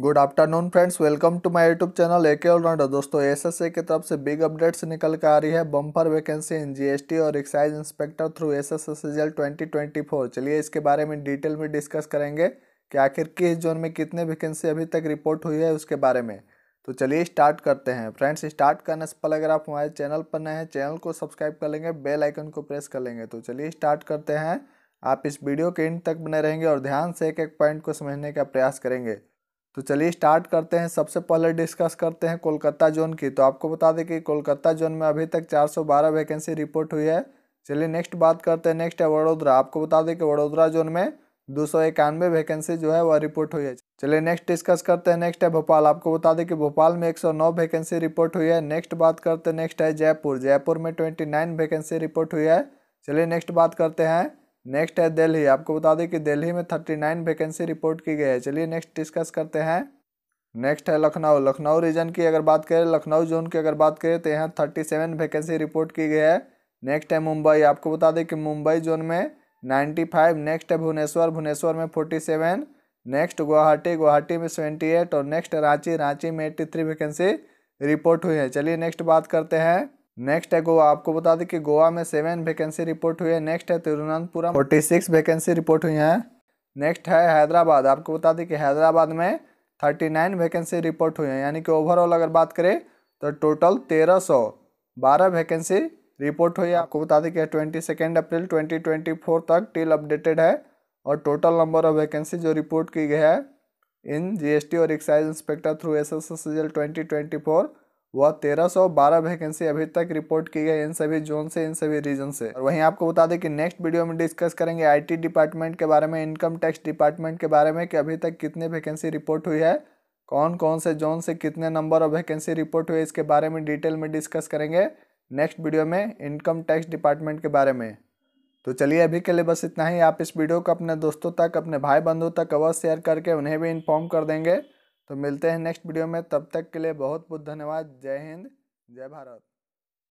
good afternoon friends welcome to my YouTube channel AK allrounder दोस्तों SSC की तरफ से बिग अपडेट्स निकल कर आ रही है बम्पर वैकेंसी इन जीएसटी और excise inspector through S S S result twenty twenty four चलिए इसके बारे में डिटेल में डिस्कस करेंगे कि आखिर किस जोन में कितने वैकेंसी अभी तक रिपोर्ट हुई है उसके बारे में तो चलिए स्टार्ट करते हैं फ्रेंड्स स्टार्ट करने से पहले अगर आप हमारे चैनल पर नए हैं चैनल को सब्सक्राइब कर लेंगे बेल आइकन को प्रेस कर लेंगे तो चलिए स्टार्ट करते हैं आप इस वीडियो के एंड तक बने रहेंगे और ध्यान से एक एक पॉइंट को समझने का प्रयास करेंगे तो चलिए स्टार्ट करते हैं सबसे पहले डिस्कस करते हैं कोलकाता जोन की तो आपको बता दें कि कोलकाता जोन में अभी तक 412 वैकेंसी रिपोर्ट हुई है चलिए नेक्स्ट बात करते हैं नेक्स्ट है वडोदरा आपको बता दें कि वडोदरा जोन में दो सौ इक्यानवे वैकेंसी जो है वह रिपोर्ट हुई है चलिए नेक्स्ट डिस्कस करते हैं नेक्स्ट है भोपाल आपको बता दें कि भोपाल में नौ वैकेंसी रिपोर्ट हुई है नेक्स्ट बात करते हैं नेक्स्ट है जयपुर जयपुर में नाइन वैकेंसी रिपोर्ट हुई है चलिए नेक्स्ट बात करते हैं नेक्स्ट है दिल्ली आपको बता दें कि दिल्ली में थर्टी नाइन वैकेंसी रिपोर्ट की गई है चलिए नेक्स्ट डिस्कस करते हैं नेक्स्ट है लखनऊ लखनऊ रीजन की अगर बात करें लखनऊ जोन की अगर बात करें तो यहाँ थर्टी सेवन वैकेंसी रिपोर्ट की गई है नेक्स्ट है मुंबई आपको बता दें कि मुंबई जोन में नाइन्टी फाइव नेक्स्ट है भुवनेश्वर भुवनेश्वर में forty seven next Guwahati Guwahati में सेवेंटी एट और नेक्स्ट रांची रांची में एट्टी थ्री वैकेंसी रिपोर्ट हुई है चलिए नेक्स्ट बात करते हैं नेक्स्ट है गोवा आपको बता दें कि गोवा में सेवन वैकेंसी रिपोर्ट हुई है नेक्स्ट है Thiruvananthapuram forty six vacancy report हुई है नेक्स्ट है हैदराबाद आपको बता दें कि हैदराबाद में थर्टी नाइन वैकेंसी रिपोर्ट हुई है यानी कि ओवरऑल अगर बात करें तो टोटल तेरह सौ बारह वैकेंसी रिपोर्ट हुई है आपको बता दें कि twenty second April twenty twenty four तक टिल अपडेटेड है और टोटल नंबर ऑफ वैकेंसी जो रिपोर्ट की गई है इन टी और excise inspector through S S S L twenty twenty four वह 1312 वैकेंसी अभी तक रिपोर्ट की गई इन सभी जोन से इन सभी रीजन से और वहीं आपको बता दें कि नेक्स्ट वीडियो में डिस्कस करेंगे आईटी डिपार्टमेंट के बारे में इनकम टैक्स डिपार्टमेंट के बारे में कि अभी तक कितने वैकेंसी रिपोर्ट हुई है कौन कौन से जोन से कितने नंबर ऑफ वैकेंसी रिपोर्ट हुई इसके बारे में डिटेल में डिस्कस करेंगे नेक्स्ट वीडियो में इनकम टैक्स डिपार्टमेंट के बारे में तो चलिए अभी के लिए बस इतना ही आप इस वीडियो को अपने दोस्तों तक अपने भाई बंधु तक अवश्य शेयर करके उन्हें भी इन्फॉर्म कर देंगे तो मिलते हैं नेक्स्ट वीडियो में तब तक के लिए बहुत बहुत धन्यवाद जय हिंद जय भारत